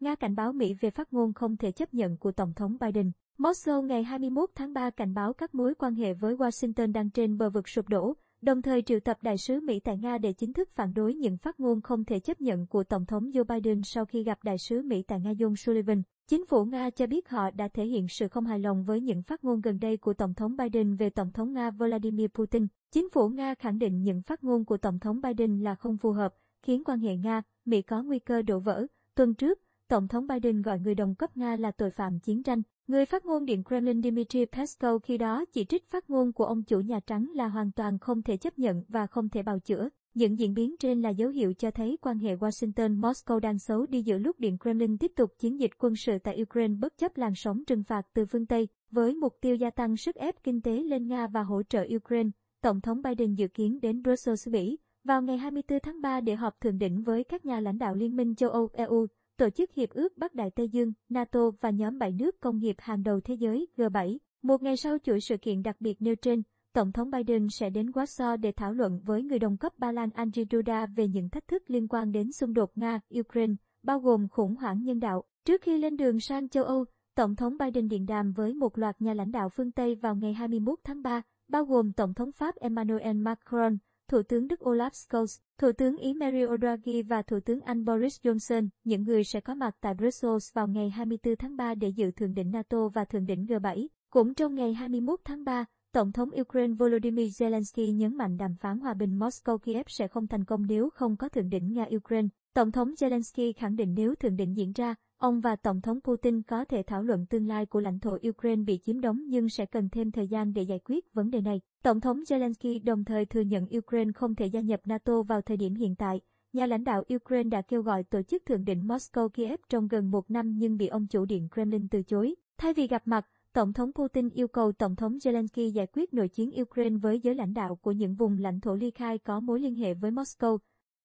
Nga cảnh báo Mỹ về phát ngôn không thể chấp nhận của Tổng thống Biden. Moscow ngày 21 tháng 3 cảnh báo các mối quan hệ với Washington đang trên bờ vực sụp đổ, đồng thời triệu tập đại sứ Mỹ tại Nga để chính thức phản đối những phát ngôn không thể chấp nhận của Tổng thống Joe Biden sau khi gặp đại sứ Mỹ tại Nga John Sullivan. Chính phủ Nga cho biết họ đã thể hiện sự không hài lòng với những phát ngôn gần đây của Tổng thống Biden về Tổng thống Nga Vladimir Putin. Chính phủ Nga khẳng định những phát ngôn của Tổng thống Biden là không phù hợp, khiến quan hệ Nga, Mỹ có nguy cơ đổ vỡ. Tuần trước, Tổng thống Biden gọi người đồng cấp Nga là tội phạm chiến tranh. Người phát ngôn Điện Kremlin Dmitry Peskov khi đó chỉ trích phát ngôn của ông chủ Nhà Trắng là hoàn toàn không thể chấp nhận và không thể bào chữa. Những diễn biến trên là dấu hiệu cho thấy quan hệ Washington-Moscow đang xấu đi giữa lúc Điện Kremlin tiếp tục chiến dịch quân sự tại Ukraine bất chấp làn sóng trừng phạt từ phương Tây, với mục tiêu gia tăng sức ép kinh tế lên Nga và hỗ trợ Ukraine. Tổng thống Biden dự kiến đến Brussels, mỹ vào ngày 24 tháng 3 để họp thượng đỉnh với các nhà lãnh đạo Liên minh châu Âu EU. Tổ chức Hiệp ước Bắc Đại Tây Dương, NATO và nhóm 7 nước công nghiệp hàng đầu thế giới G7. Một ngày sau chuỗi sự kiện đặc biệt nêu trên, Tổng thống Biden sẽ đến Warsaw để thảo luận với người đồng cấp Ba Lan Andrzej Duda về những thách thức liên quan đến xung đột Nga-Ukraine, bao gồm khủng hoảng nhân đạo. Trước khi lên đường sang châu Âu, Tổng thống Biden điện đàm với một loạt nhà lãnh đạo phương Tây vào ngày 21 tháng 3, bao gồm Tổng thống Pháp Emmanuel Macron, Thủ tướng Đức Olaf Scholz, Thủ tướng Ý Mario Draghi và Thủ tướng Anh Boris Johnson, những người sẽ có mặt tại Brussels vào ngày 24 tháng 3 để dự thượng đỉnh NATO và thượng đỉnh G7. Cũng trong ngày 21 tháng 3, Tổng thống Ukraine Volodymyr Zelensky nhấn mạnh đàm phán hòa bình Moscow-Kiev sẽ không thành công nếu không có thượng đỉnh Nga-Ukraine. Tổng thống Zelensky khẳng định nếu thượng đỉnh diễn ra, Ông và Tổng thống Putin có thể thảo luận tương lai của lãnh thổ Ukraine bị chiếm đóng nhưng sẽ cần thêm thời gian để giải quyết vấn đề này. Tổng thống Zelensky đồng thời thừa nhận Ukraine không thể gia nhập NATO vào thời điểm hiện tại. Nhà lãnh đạo Ukraine đã kêu gọi tổ chức thượng đỉnh Moscow-Kiev trong gần một năm nhưng bị ông chủ điện Kremlin từ chối. Thay vì gặp mặt, Tổng thống Putin yêu cầu Tổng thống Zelensky giải quyết nội chiến Ukraine với giới lãnh đạo của những vùng lãnh thổ ly khai có mối liên hệ với Moscow.